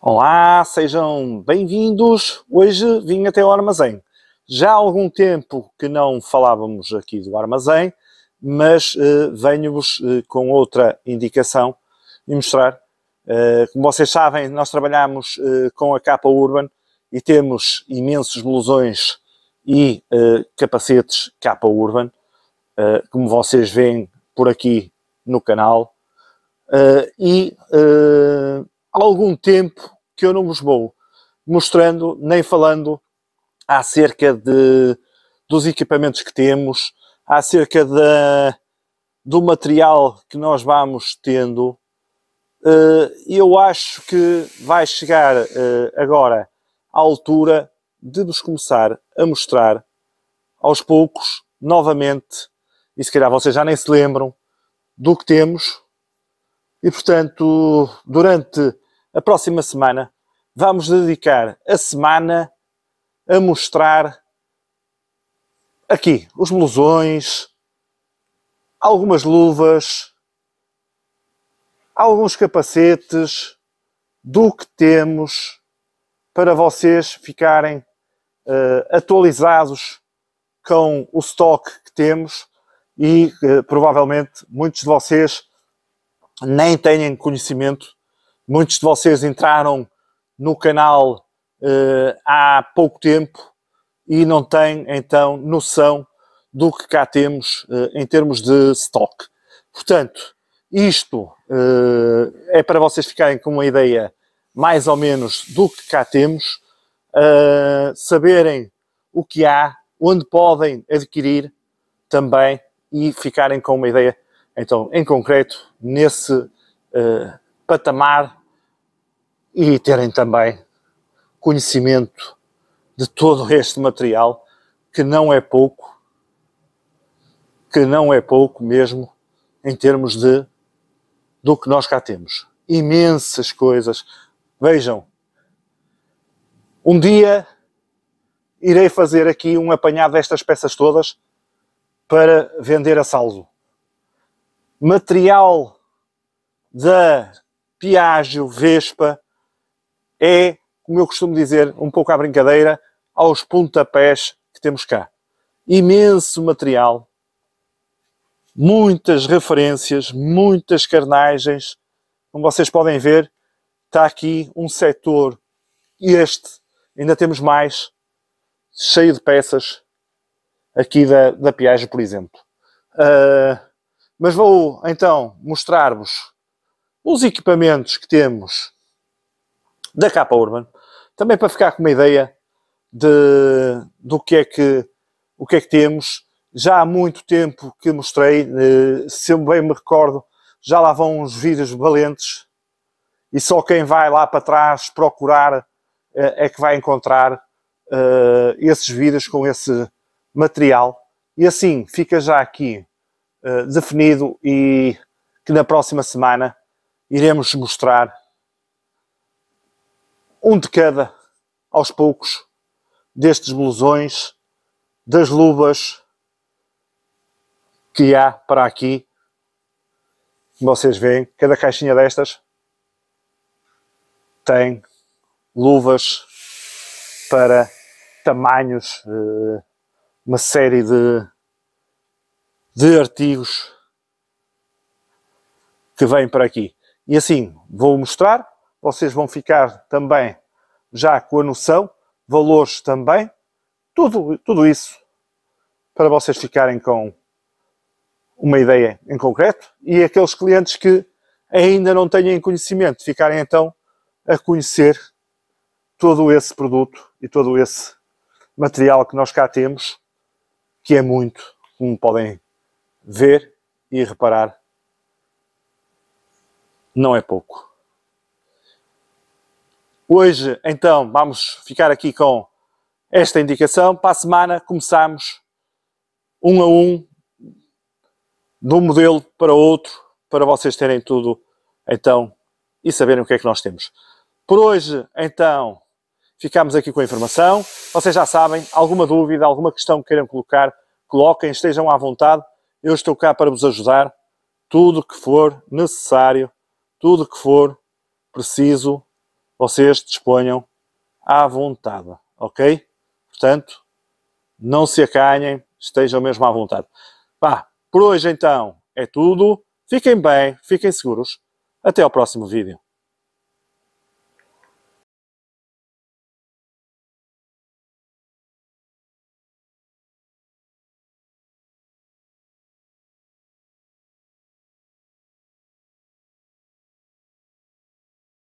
Olá, sejam bem-vindos. Hoje vim até o armazém. Já há algum tempo que não falávamos aqui do armazém, mas eh, venho-vos eh, com outra indicação e mostrar. Eh, como vocês sabem, nós trabalhamos com a capa Urban e temos imensos blusões e capacetes capa Urban, como vocês veem por aqui no canal. e algum tempo que eu não vos vou mostrando nem falando acerca de, dos equipamentos que temos, acerca da, do material que nós vamos tendo. Eh, eu acho que vai chegar eh, agora a altura de vos começar a mostrar aos poucos, novamente, e se calhar vocês já nem se lembram do que temos, e portanto, durante a próxima semana vamos dedicar a semana a mostrar aqui os blusões, algumas luvas, alguns capacetes do que temos para vocês ficarem uh, atualizados com o estoque que temos e uh, provavelmente muitos de vocês nem tenham conhecimento Muitos de vocês entraram no canal uh, há pouco tempo e não têm então noção do que cá temos uh, em termos de stock. Portanto, isto uh, é para vocês ficarem com uma ideia mais ou menos do que cá temos, saberem o que há, onde podem adquirir também e ficarem com uma ideia, então, em concreto, nesse patamar e terem também conhecimento de todo este material, que não é pouco, que não é pouco mesmo em termos de do que nós cá temos. Imensas coisas. Vejam, um dia irei fazer aqui um apanhado destas peças todas para vender a saldo. Material da Piaggio Vespa, é, como eu costumo dizer, um pouco à brincadeira, aos pontapés que temos cá. Imenso material, muitas referências, muitas carnagens. Como vocês podem ver, está aqui um setor, este, ainda temos mais, cheio de peças, aqui da, da Piaggio, por exemplo. Uh, mas vou então mostrar-vos os equipamentos que temos da Capa Urban, também para ficar com uma ideia de, do que é que, o que é que temos. Já há muito tempo que mostrei, eh, se eu bem me recordo, já lá vão uns vídeos valentes e só quem vai lá para trás procurar eh, é que vai encontrar eh, esses vídeos com esse material. E assim fica já aqui definido e que na próxima semana iremos mostrar um de cada, aos poucos, destes blusões, das luvas que há para aqui. Vocês veem, cada caixinha destas tem luvas para tamanhos, eh, uma série de, de artigos que vêm para aqui. E assim, vou mostrar vocês vão ficar também já com a noção, valores também, tudo, tudo isso para vocês ficarem com uma ideia em concreto e aqueles clientes que ainda não tenham conhecimento ficarem então a conhecer todo esse produto e todo esse material que nós cá temos, que é muito, como podem ver e reparar, não é pouco. Hoje, então, vamos ficar aqui com esta indicação. Para a semana, começamos um a um, de um modelo para outro, para vocês terem tudo, então, e saberem o que é que nós temos. Por hoje, então, ficamos aqui com a informação. Vocês já sabem, alguma dúvida, alguma questão que queiram colocar, coloquem, estejam à vontade. Eu estou cá para vos ajudar. Tudo que for necessário, tudo que for preciso, vocês disponham à vontade, ok? Portanto, não se acanhem, estejam mesmo à vontade. Pá, por hoje então é tudo. Fiquem bem, fiquem seguros. Até ao próximo vídeo.